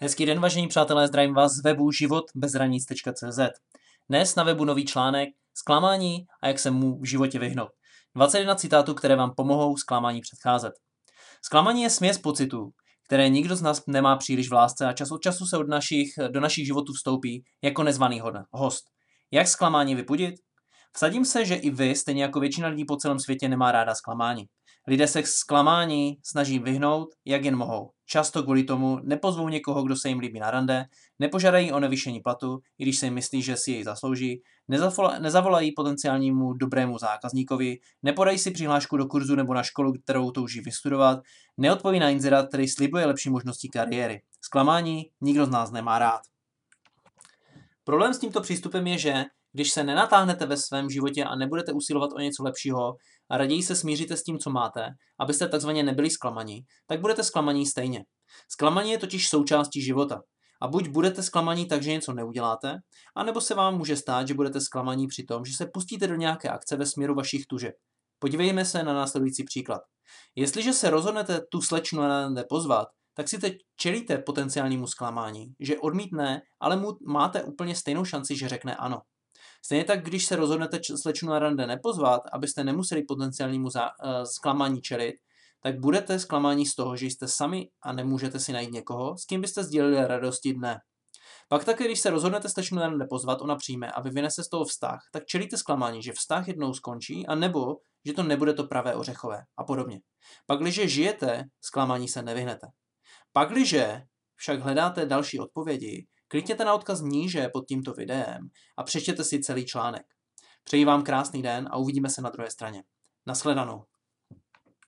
Hezký den, vážení přátelé, zdravím vás z webu životbezranic.cz. Dnes na webu nový článek Zklamání a jak se mu v životě vyhnout. 21 citátů, které vám pomohou zklamání předcházet. Zklamání je směs pocitů, které nikdo z nás nemá příliš v lásce a čas od času se od našich, do našich životů vstoupí jako nezvaný host. Jak zklamání vypudit? Vsadím se, že i vy, stejně jako většina lidí po celém světě, nemá ráda zklamání. Lidé se zklamání snaží vyhnout, jak jen mohou. Často kvůli tomu nepozvou někoho, kdo se jim líbí na rande, nepožádají o navýšení platu, i když si myslí, že si jej zaslouží, nezavolají potenciálnímu dobrému zákazníkovi, nepodají si přihlášku do kurzu nebo na školu, kterou touží vystudovat, neodpoví na inzerát, který slibuje lepší možnosti kariéry. Zklamání nikdo z nás nemá rád. Problém s tímto přístupem je, že když se nenatáhnete ve svém životě a nebudete usilovat o něco lepšího a raději se smíříte s tím, co máte, abyste takzvaně nebyli zklamaní, tak budete zklamaní stejně. Zklamaní je totiž součástí života. A buď budete zklamaní tak, že něco neuděláte, anebo se vám může stát, že budete zklamaní při tom, že se pustíte do nějaké akce ve směru vašich tužeb. Podívejme se na následující příklad. Jestliže se rozhodnete tu slečnu na rande pozvat, tak si teď čelíte potenciálnímu zklamání, že odmítne, ale mu máte úplně stejnou šanci, že řekne ano. Stejně tak, když se rozhodnete slečnu na rande nepozvat, abyste nemuseli potenciálnímu za, uh, zklamání čelit, tak budete zklamaní z toho, že jste sami a nemůžete si najít někoho, s kým byste sdělili radosti dne. Pak také, když se rozhodnete slečnu na rande pozvat, ona přijme a vyvine se z toho vztah, tak čelíte zklamání, že vztah jednou skončí, a nebo že to nebude to pravé ořechové a podobně. Pak, když žijete, zklamání se nevyhnete. Pak, když však hledáte další odpovědi, Klikněte na odkaz níže pod tímto videem a přečtěte si celý článek. Přeji vám krásný den a uvidíme se na druhé straně. Naschledanou.